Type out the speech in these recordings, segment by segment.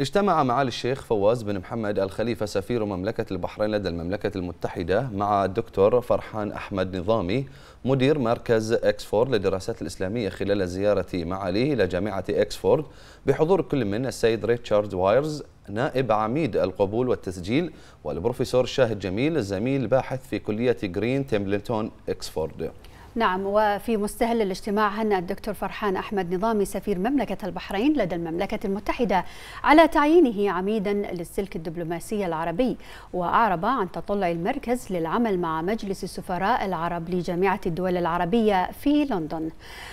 اجتمع معالي الشيخ فواز بن محمد الخليفة سفير مملكة البحرين لدى المملكة المتحدة مع الدكتور فرحان أحمد نظامي مدير مركز إكسفورد للدراسات الإسلامية خلال زيارة معاليه إلى جامعة إكسفورد بحضور كل من السيد ريتشارد وايرز نائب عميد القبول والتسجيل والبروفيسور شاهد جميل الزميل باحث في كلية جرين تمبلتون إكسفورد نعم وفي مستهل الاجتماع هنأ الدكتور فرحان أحمد نظامي سفير مملكة البحرين لدى المملكة المتحدة على تعيينه عميدا للسلك الدبلوماسي العربي وأعرب عن تطلع المركز للعمل مع مجلس السفراء العرب لجامعة الدول العربية في لندن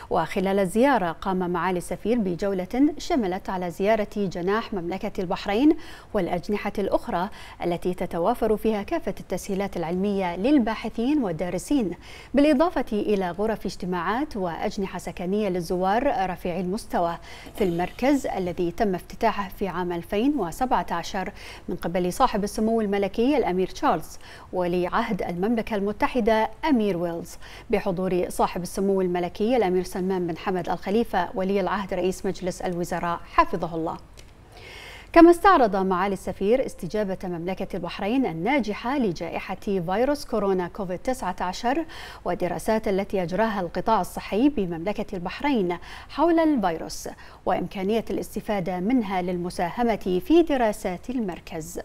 وخلال الزيارة قام معالي السفير بجولة شملت على زيارة جناح مملكة البحرين والأجنحة الأخرى التي تتوافر فيها كافة التسهيلات العلمية للباحثين والدارسين بالإضافة إلى غرف اجتماعات وأجنحة سكنية للزوار رفيع المستوى في المركز الذي تم افتتاحه في عام 2017 من قبل صاحب السمو الملكي الأمير تشارلز ولي عهد المملكة المتحدة أمير ويلز بحضور صاحب السمو الملكي الأمير سلمان بن حمد الخليفة ولي العهد رئيس مجلس الوزراء حفظه الله كما استعرض معالي السفير استجابة مملكة البحرين الناجحة لجائحة فيروس كورونا كوفيد 19 والدراسات التي أجراها القطاع الصحي بمملكة البحرين حول الفيروس وإمكانية الاستفادة منها للمساهمة في دراسات المركز